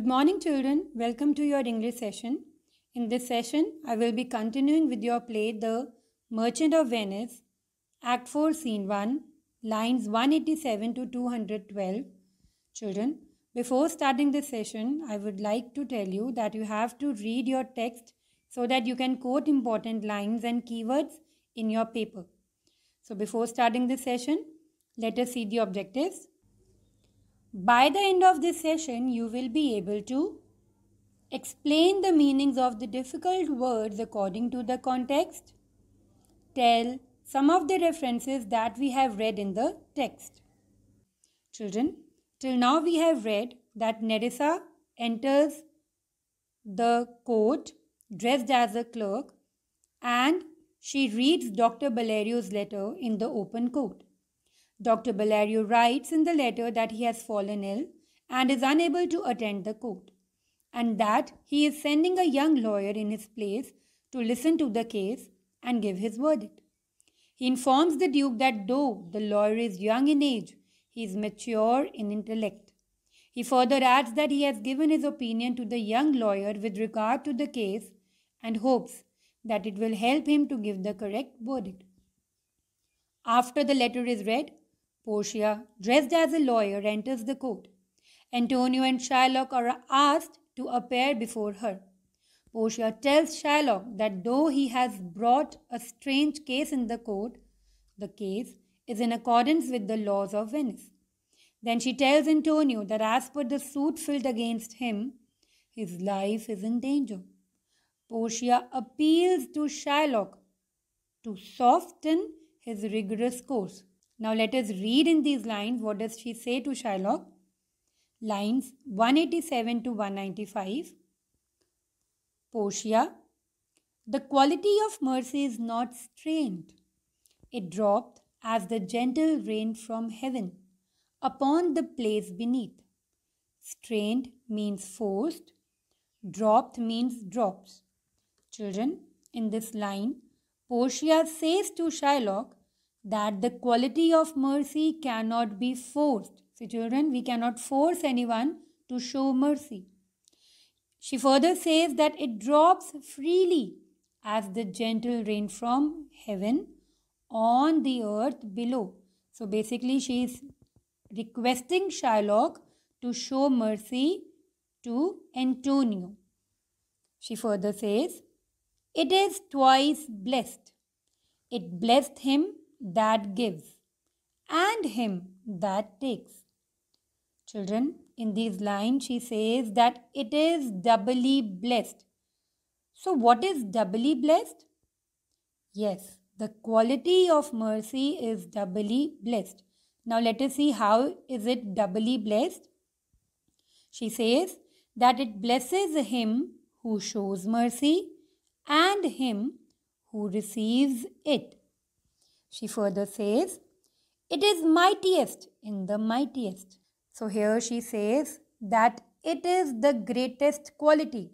Good morning, children. Welcome to your English session. In this session, I will be continuing with your play The Merchant of Venice, Act 4, Scene 1, lines 187 to 212. Children, before starting this session, I would like to tell you that you have to read your text so that you can quote important lines and keywords in your paper. So, before starting this session, let us see the objectives. By the end of this session, you will be able to explain the meanings of the difficult words according to the context, tell some of the references that we have read in the text. Children, till now we have read that Nerissa enters the court dressed as a clerk and she reads Dr. Bellerio's letter in the open court. Dr. Bellario writes in the letter that he has fallen ill and is unable to attend the court, and that he is sending a young lawyer in his place to listen to the case and give his verdict. He informs the Duke that though the lawyer is young in age, he is mature in intellect. He further adds that he has given his opinion to the young lawyer with regard to the case and hopes that it will help him to give the correct verdict. After the letter is read, Portia, dressed as a lawyer, enters the court. Antonio and Shylock are asked to appear before her. Portia tells Shylock that though he has brought a strange case in the court, the case is in accordance with the laws of Venice. Then she tells Antonio that as per the suit filed against him, his life is in danger. Portia appeals to Shylock to soften his rigorous course. Now let us read in these lines what does she say to Shylock. Lines 187 to 195. Portia, the quality of mercy is not strained. It dropped as the gentle rain from heaven upon the place beneath. Strained means forced. Dropped means drops. Children, in this line, Portia says to Shylock that the quality of mercy cannot be forced. See, children, we cannot force anyone to show mercy. She further says that it drops freely as the gentle rain from heaven on the earth below. So, basically, she is requesting Shylock to show mercy to Antonio. She further says, It is twice blessed. It blessed him that gives and him that takes. Children, in these lines she says that it is doubly blessed. So, what is doubly blessed? Yes, the quality of mercy is doubly blessed. Now, let us see how is it doubly blessed. She says that it blesses him who shows mercy and him who receives it. She further says, It is mightiest in the mightiest. So here she says that it is the greatest quality.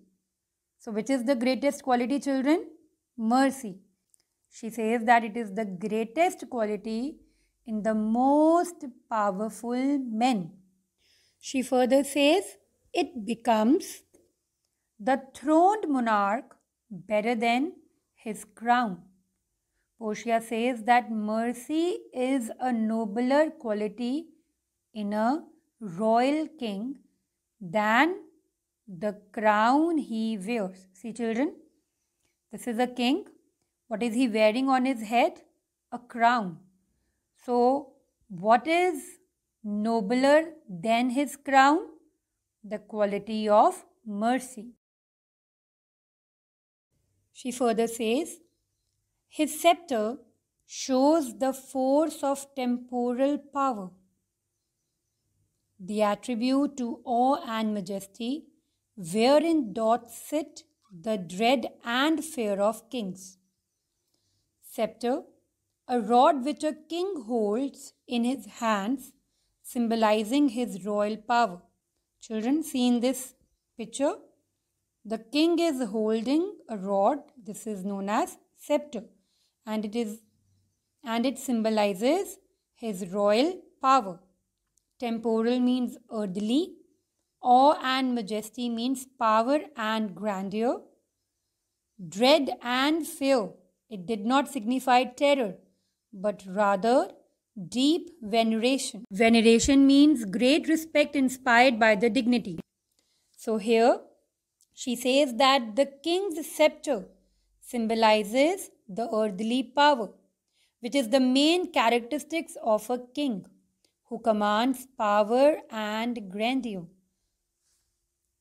So which is the greatest quality, children? Mercy. She says that it is the greatest quality in the most powerful men. She further says, it becomes the throned monarch better than his crown. Portia says that mercy is a nobler quality in a royal king than the crown he wears. See, children, this is a king. What is he wearing on his head? A crown. So, what is nobler than his crown? The quality of mercy. She further says, his scepter shows the force of temporal power. The attribute to awe and majesty, wherein doth sit the dread and fear of kings. Scepter, a rod which a king holds in his hands, symbolizing his royal power. Children, see in this picture, the king is holding a rod, this is known as scepter and it is and it symbolizes his royal power. Temporal means earthly, awe and majesty means power and grandeur. Dread and fear, it did not signify terror, but rather deep veneration. Veneration means great respect inspired by the dignity. So here she says that the king's scepter symbolizes the earthly power, which is the main characteristics of a king who commands power and grandeur.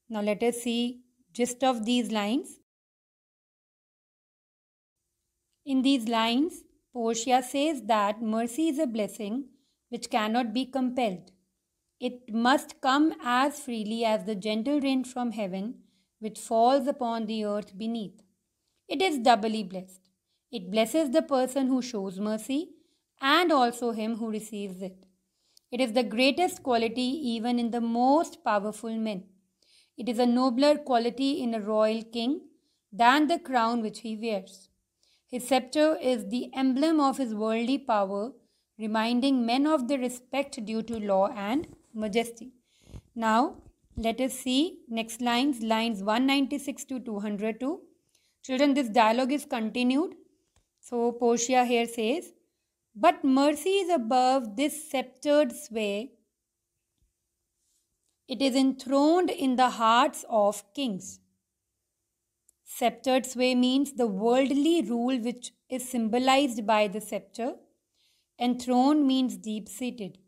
Now let us see gist of these lines. In these lines, Portia says that mercy is a blessing which cannot be compelled. It must come as freely as the gentle rain from heaven which falls upon the earth beneath it is doubly blessed. It blesses the person who shows mercy and also him who receives it. It is the greatest quality even in the most powerful men. It is a nobler quality in a royal king than the crown which he wears. His scepter is the emblem of his worldly power, reminding men of the respect due to law and majesty. Now, let us see next lines, lines 196 to 202. Children, this dialogue is continued. So Portia here says, But mercy is above this sceptred sway. It is enthroned in the hearts of kings. Sceptred sway means the worldly rule which is symbolized by the scepter, Enthroned means deep seated.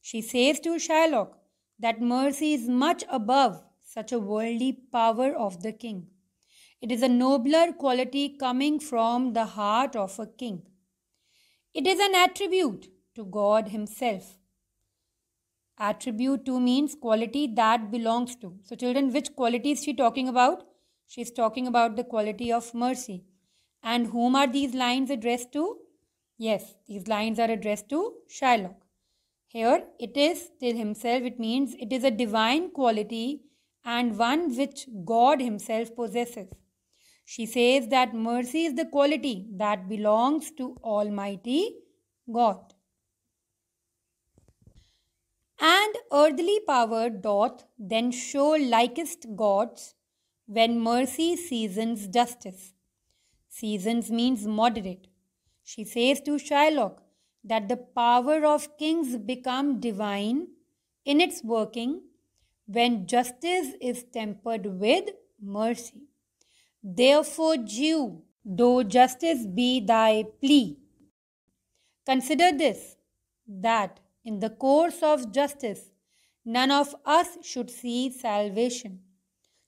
She says to Shylock that mercy is much above such a worldly power of the king. It is a nobler quality coming from the heart of a king. It is an attribute to God Himself. Attribute to means quality that belongs to. So, children, which quality is she talking about? She is talking about the quality of mercy. And whom are these lines addressed to? Yes, these lines are addressed to Shylock. Here it is till himself, it means it is a divine quality and one which God himself possesses. She says that mercy is the quality that belongs to Almighty God. And earthly power doth then show likest gods when mercy seasons justice. Seasons means moderate. She says to Shylock that the power of kings become divine in its working when justice is tempered with mercy. Therefore, Jew, though justice be thy plea. Consider this that in the course of justice none of us should see salvation.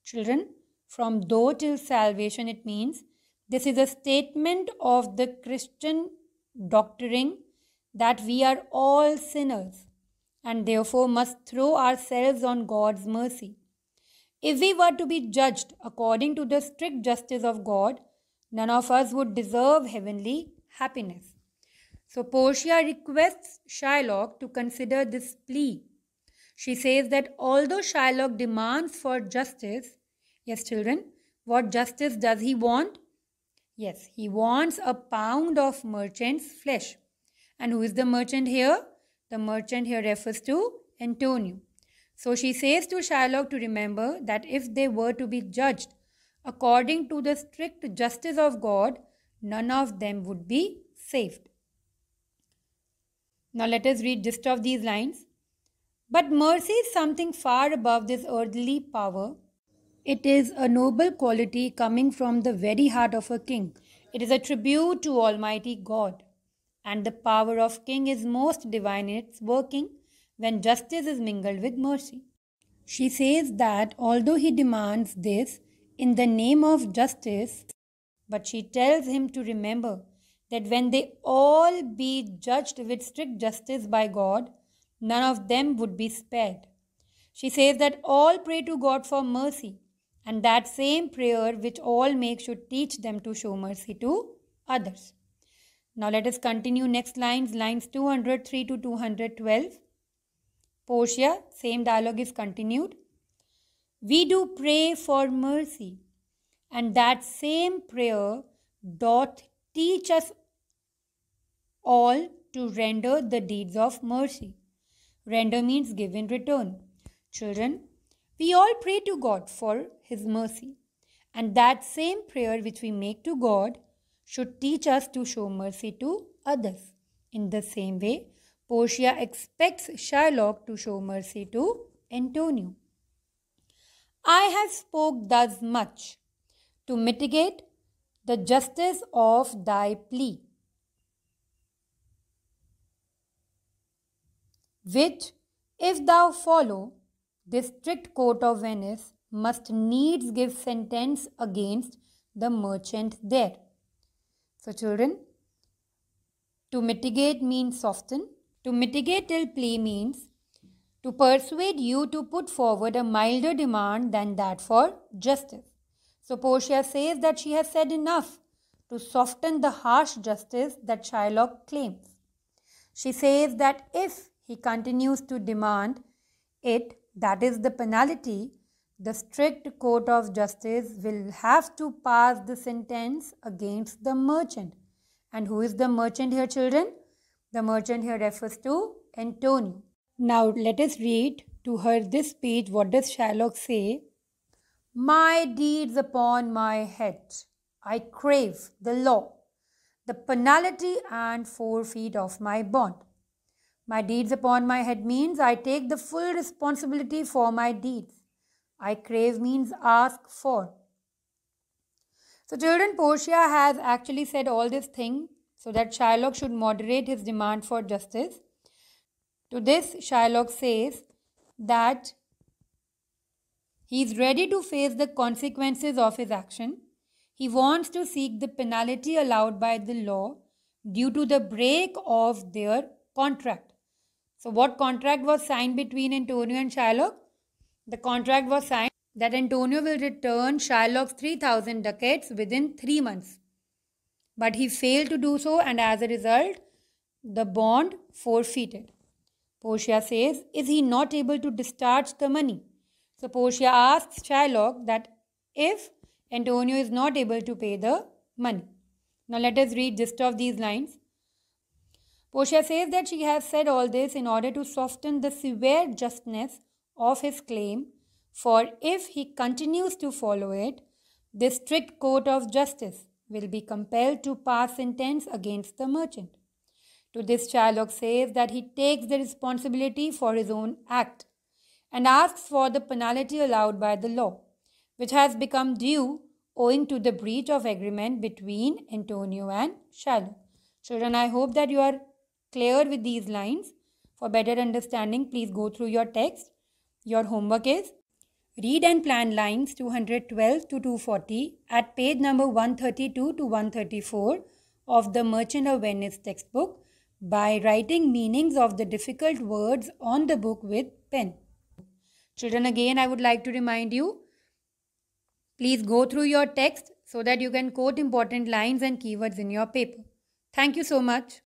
Children, from though till salvation, it means this is a statement of the Christian doctrine that we are all sinners and therefore must throw ourselves on God's mercy. If we were to be judged according to the strict justice of God, none of us would deserve heavenly happiness. So Portia requests Shylock to consider this plea. She says that although Shylock demands for justice, yes, children, what justice does he want? Yes, he wants a pound of merchant's flesh. And who is the merchant here? The merchant here refers to Antonio. So she says to Shylock to remember that if they were to be judged according to the strict justice of God, none of them would be saved. Now let us read just of these lines. But mercy is something far above this earthly power. It is a noble quality coming from the very heart of a king. It is a tribute to Almighty God. And the power of king is most divine in its working when justice is mingled with mercy. She says that although he demands this in the name of justice, but she tells him to remember that when they all be judged with strict justice by God, none of them would be spared. She says that all pray to God for mercy, and that same prayer which all make should teach them to show mercy to others. Now let us continue next lines, lines 203 to 212. Portia, same dialogue is continued. We do pray for mercy, and that same prayer doth teach us all to render the deeds of mercy. Render means give in return. Children, we all pray to God for His mercy, and that same prayer which we make to God should teach us to show mercy to others. In the same way, Portia expects Shylock to show mercy to Antonio. I have spoke thus much to mitigate the justice of thy plea, which, if thou follow, this strict court of Venice must needs give sentence against the merchant there. So, children, to mitigate means soften, to mitigate ill plea means to persuade you to put forward a milder demand than that for justice. So Portia says that she has said enough to soften the harsh justice that Shylock claims. She says that if he continues to demand it, that is the penalty, the strict court of justice will have to pass the sentence against the merchant. And who is the merchant here, children? The merchant here refers to Antony. Now let us read to her this page. What does Shylock say? My deeds upon my head. I crave the law, the penalty and forfeit of my bond. My deeds upon my head means I take the full responsibility for my deeds. I crave means ask for. So, children, Portia has actually said all this thing so that Shylock should moderate his demand for justice. To this, Shylock says that he is ready to face the consequences of his action. He wants to seek the penalty allowed by the law due to the break of their contract. So, what contract was signed between Antonio and Shylock? The contract was signed that Antonio will return Shylock's 3000 ducats within three months. But he failed to do so, and as a result, the bond forfeited. Portia says, Is he not able to discharge the money? So Portia asks Shylock that if Antonio is not able to pay the money. Now let us read just of these lines. Portia says that she has said all this in order to soften the severe justness of his claim, for if he continues to follow it, this strict court of justice will be compelled to pass sentence against the merchant. To this, Shylock says that he takes the responsibility for his own act and asks for the penalty allowed by the law, which has become due owing to the breach of agreement between Antonio and Shylock. Children, I hope that you are clear with these lines. For better understanding, please go through your text. Your homework is Read and plan lines 212 to 240 at page number 132 to 134 of the Merchant of Venice textbook by writing meanings of the difficult words on the book with pen. Children, again, I would like to remind you, please go through your text so that you can quote important lines and keywords in your paper. Thank you so much.